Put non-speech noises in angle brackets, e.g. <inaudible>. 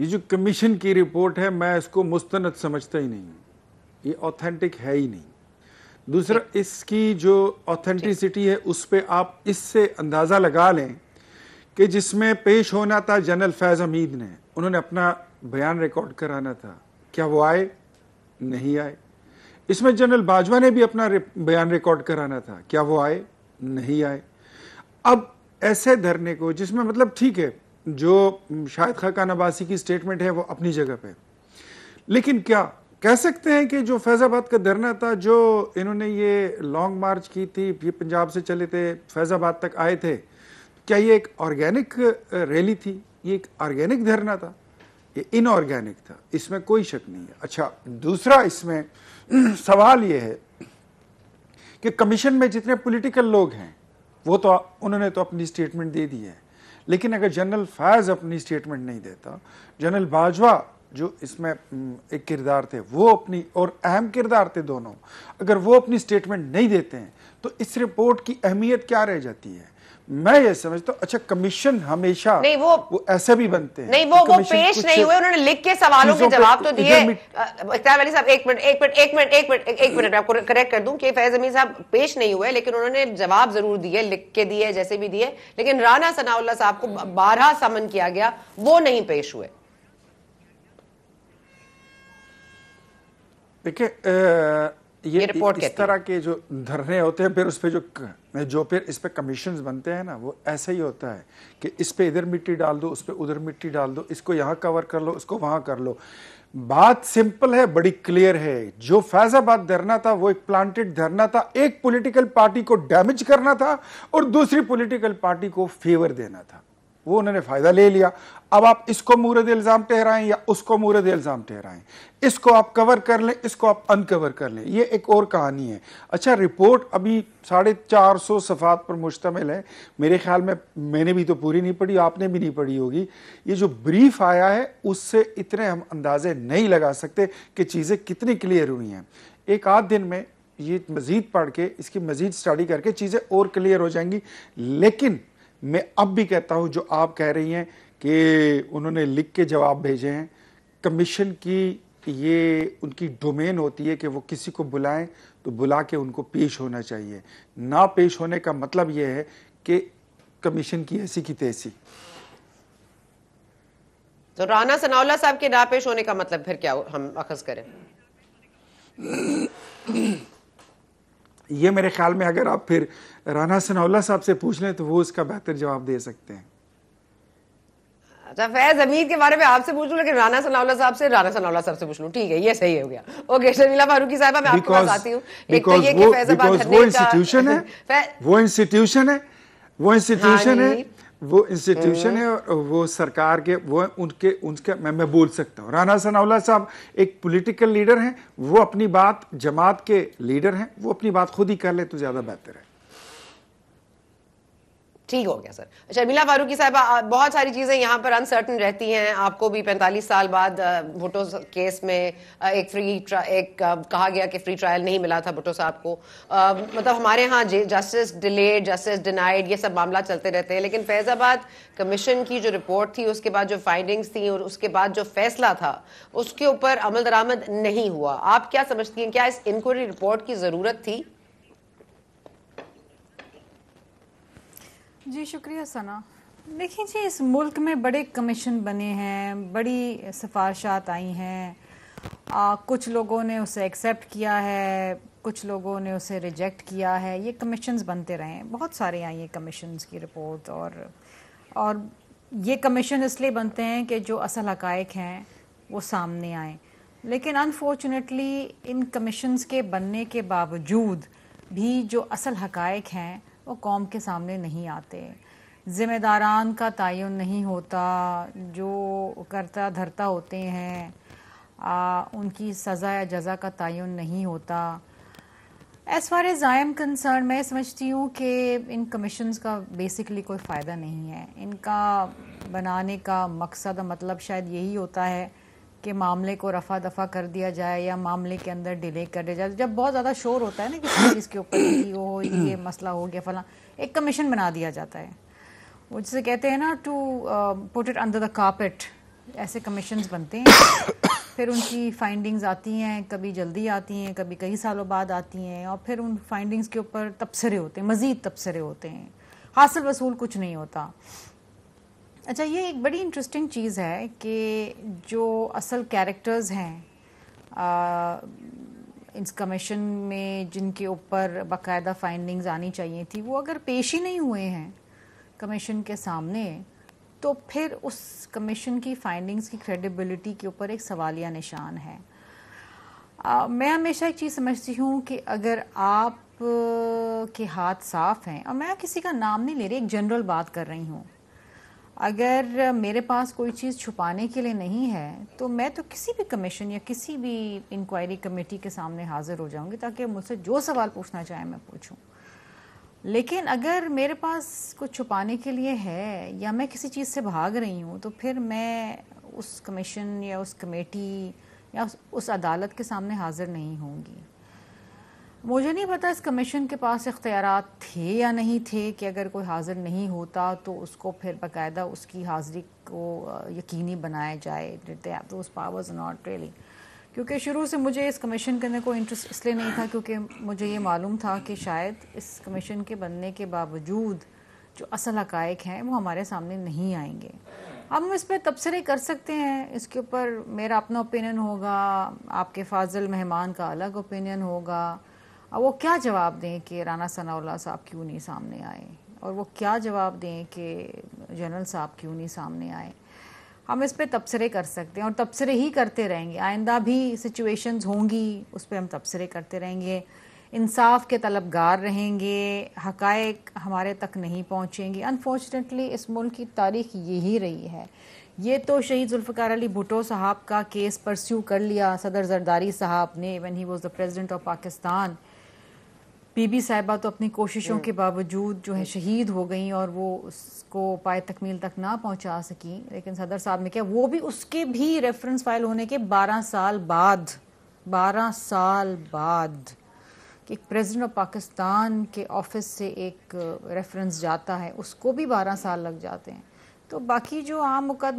ये जो कमीशन की रिपोर्ट है मैं इसको मुस्तनद समझता ही नहीं ये ऑथेंटिक है ही नहीं दूसरा इसकी जो ऑथेंटिसिटी है उस पर आप इससे अंदाज़ा लगा लें कि जिसमें पेश होना था जनरल फैज़ हमीद ने उन्होंने अपना बयान रिकॉर्ड कराना था क्या वो आए नहीं आए इसमें जनरल बाजवा ने भी अपना बयान रिकॉर्ड कराना था क्या वो आए नहीं आए अब ऐसे धरने को जिसमें मतलब ठीक है जो शायद खाकान अब्बासी की स्टेटमेंट है वो अपनी जगह पे लेकिन क्या कह सकते हैं कि जो फैज़ाबाद का धरना था जो इन्होंने ये लॉन्ग मार्च की थी ये पंजाब से चले थे फैज़ाबाद तक आए थे क्या ये एक ऑर्गेनिक रैली थी ये एक ऑर्गेनिक धरना था ये इनऑर्गेनिक था इसमें कोई शक नहीं है अच्छा दूसरा इसमें <clears throat> सवाल ये है कि कमीशन में जितने पॉलिटिकल लोग हैं वो तो उन्होंने तो अपनी स्टेटमेंट दे दी है लेकिन अगर जनरल फैज़ अपनी स्टेटमेंट नहीं देता जनरल बाजवा जो इसमें एक किरदार थे वो अपनी और अहम किरदार थे दोनों अगर वो अपनी स्टेटमेंट नहीं देते हैं तो इस रिपोर्ट की अहमियत क्या रह जाती है मैं ये समझता हूँ अच्छा कमीशन हमेशा नहीं वो वो ऐसे भी बनते हैं नहीं वो वो पेश नहीं हुए उन्होंने लिख के सवालों के जवाब तो दिए इकरार वाली साहब एक मिनट एक मिनट एक मिनट एक मिनट एक मिनट आपको करेक्ट कर दूं कि फैज अमीर साहब पेश नहीं हुए लेकिन उन्होंने जवाब जरूर दिए लिख के दिए जैसे भी दिए लेकिन राना सनाउल्ला साहब को बारह समन किया गया वो नहीं पेश हुए देखिये ये, रिपोर्ट इस तरह के जो धरने होते हैं फिर उस पर जो जो फिर इस पर कमीशन बनते हैं ना वो ऐसा ही होता है कि इस पर इधर मिट्टी डाल दो उस पर उधर मिट्टी डाल दो इसको यहाँ कवर कर लो उसको वहाँ कर लो बात सिंपल है बड़ी क्लियर है जो फैजाबाद धरना था वो एक प्लांटेड धरना था एक पॉलिटिकल पार्टी को डैमेज करना था और दूसरी पॉलिटिकल पार्टी को फेवर देना था वो उन्होंने फ़ायदा ले लिया अब आप इसको मूरद इल्ज़ाम ठहराएं या उसको मूरद इल्ज़ाम ठहराएं इसको आप कवर कर लें इसको आप अनकवर कर लें ये एक और कहानी है अच्छा रिपोर्ट अभी साढ़े चार सौ सफ़ात पर मुश्तमिल है मेरे ख्याल में मैंने भी तो पूरी नहीं पढ़ी आपने भी नहीं पढ़ी होगी ये जो ब्रीफ आया है उससे इतने हम अंदाजे नहीं लगा सकते कि चीज़ें कितनी क्लियर हुई हैं एक आध दिन में ये मज़ीद पढ़ के इसकी मज़ीद स्टडी करके चीज़ें और क्लियर हो जाएंगी लेकिन मैं अब भी कहता हूं जो आप कह रही हैं कि उन्होंने लिख के जवाब भेजे हैं कमीशन की ये उनकी डोमेन होती है कि वो किसी को बुलाएं तो बुला के उनको पेश होना चाहिए ना पेश होने का मतलब ये है कि कमीशन की ऐसी की तैसी तो राना सनाउल्ला साहब के ना पेश होने का मतलब फिर क्या हम अखज करें ये मेरे ख्याल में अगर आप फिर राना सनाउल्ला साहब से पूछ लें तो वो उसका बेहतर जवाब दे सकते हैं अच्छा फैज अमीर के बारे में आपसे पूछ लू लेकिन राना सनावला साहब से राना सनावला साहब से पूछ लू ठीक है ये सही हो गया ओके शर्मिला फारूकी साहब मैं आपके पास आती हूँ एक तो ये कि फैजाबाद वो इंस्टीट्यूशन <laughs> है वो इंस्टीट्यूशन हाँ है वो इंस्टीट्यूशन है वो इंस्टीट्यूशन है और वो सरकार के वो उनके उनके मैं मैं बोल सकता हूँ राना सनावला साहब एक पॉलिटिकल लीडर हैं वो अपनी बात जमात के लीडर हैं वो अपनी बात खुद ही कर ले तो ज़्यादा बेहतर है ठीक हो गया सर शर्मिला अच्छा, फारूकी साहब बहुत सारी चीज़ें यहाँ पर अनसर्टन रहती हैं आपको भी 45 साल बाद भुटो केस में एक फ्री एक कहा गया कि फ्री ट्रायल नहीं मिला था भुटो साहब को मतलब हमारे यहाँ जस्टिस डिलेड जस्टिस डिनाइड ये सब मामला चलते रहते हैं लेकिन फैज़ाबाद कमीशन की जो रिपोर्ट थी उसके बाद जो फाइंडिंग्स थी और उसके बाद जो फैसला था उसके ऊपर अमल दरामद नहीं हुआ आप क्या समझती हैं क्या इस इंक्वायरी रिपोर्ट की ज़रूरत थी जी शुक्रिया सना देखिए जी इस मुल्क में बड़े कमीशन बने हैं बड़ी सिफारशात आई हैं कुछ लोगों ने उसे एक्सेप्ट किया है कुछ लोगों ने उसे रिजेक्ट किया है ये कमीशन बनते रहे हैं बहुत सारे आई हैं कमीशन की रिपोर्ट और और ये कमीशन इसलिए बनते हैं कि जो असल हकायक हैं वो सामने आए लेकिन अनफॉर्चुनेटली इन कमीशंस के बनने के बावजूद भी जो असल हकायक हैं वो कौम के सामने नहीं आते ज़िम्मेदारान का तयन नहीं होता जो करता धरता होते हैं आ, उनकी सज़ा या जजा का तयन नहीं होता as far as I am concern मैं समझती हूँ कि इन कमीशन का बेसिकली कोई फ़ायदा नहीं है इनका बनाने का मकसद मतलब शायद यही होता है कि मामले को रफा दफा कर दिया जाए या मामले के अंदर डिले कर दिया जाए जब बहुत ज़्यादा शोर होता है ना किसी चीज़ के ऊपर ये मसला हो गया फला एक कमीशन बना दिया जाता है वो जिसे कहते हैं ना to put it under the carpet ऐसे कमीशन बनते हैं फिर उनकी फाइंडिंग्स आती हैं कभी जल्दी आती हैं कभी कई सालों बाद आती हैं और फिर उन फाइंडिंग्स के ऊपर तबसरे होते हैं मज़ीद तबसरे होते हैं हासिल वसूल कुछ नहीं होता अच्छा ये एक बड़ी इंटरेस्टिंग चीज़ है कि जो असल कैरेक्टर्स हैं इस कमीशन में जिनके ऊपर बाकायदा फाइंडिंग्स आनी चाहिए थी वो अगर पेश ही नहीं हुए हैं कमीशन के सामने तो फिर उस कमीशन की फाइंडिंग्स की क्रेडिबिलिटी के ऊपर एक सवालिया निशान है आ, मैं हमेशा एक चीज़ समझती हूँ कि अगर आप के हाथ साफ हैं और मैं किसी का नाम नहीं ले रही एक जनरल बात कर रही हूँ अगर मेरे पास कोई चीज़ छुपाने के लिए नहीं है तो मैं तो किसी भी कमीशन या किसी भी इंक्वायरी कमेटी के सामने हाज़िर हो जाऊंगी ताकि मुझसे जो सवाल पूछना चाहे मैं पूछूं लेकिन अगर मेरे पास कुछ छुपाने के लिए है या मैं किसी चीज़ से भाग रही हूँ तो फिर मैं उस कमीशन या उस कमेटी या उस, उस अदालत के सामने हाज़िर नहीं होंगी मुझे नहीं पता इस कमीशन के पास इख्तियार थे या नहीं थे कि अगर कोई हाजिर नहीं होता तो उसको फिर बाकायदा उसकी हाजिरी को यकीनी बनाया जाए उस पावर्स नॉट रियली क्योंकि शुरू से मुझे इस कमीशन के अंदर कोई इंटरेस्ट इसलिए नहीं था क्योंकि मुझे ये मालूम था कि शायद इस कमीशन के बनने के बावजूद जो असल हकायक हैं वो हमारे सामने नहीं आएंगे हम इस पर तबसरे कर सकते हैं इसके ऊपर मेरा अपना ओपिनियन होगा आपके फाजिल मेहमान का अलग ओपिनियन होगा वो क्या जवाब दें कि राना सनाउल्ला साहब क्यों नहीं सामने आए और वो क्या जवाब दें कि जनरल साहब क्यों नहीं सामने आए हम इस पर तबसरे कर सकते हैं और तबसरे ही करते रहेंगे आइंदा भी सिचुएशंस होंगी उस पर हम तबसरे करते रहेंगे इंसाफ के तलबगार रहेंगे हकायक हमारे तक नहीं पहुँचेंगे अनफॉर्चुनेटली इस मुल्क की तारीख यही रही है ये तो शहीद जुल्फ़ार अली भुटो साहब का केस परस्यू कर लिया सदर जरदारी साहब ने when he was the president of Pakistan बीबी साहिबा तो अपनी कोशिशों हम्म। के बावजूद जो है शहीद हो गई और वो उसको पाए तकमील तक ना पहुंचा सकी लेकिन सदर साहब ने क्या वो भी उसके भी रेफरेंस फाइल होने के 12 साल बाद 12 साल बाद कि प्रेसिडेंट ऑफ पाकिस्तान के ऑफिस से एक रेफरेंस जाता है उसको भी 12 साल लग जाते हैं तो बाकी जो आम मुकदमे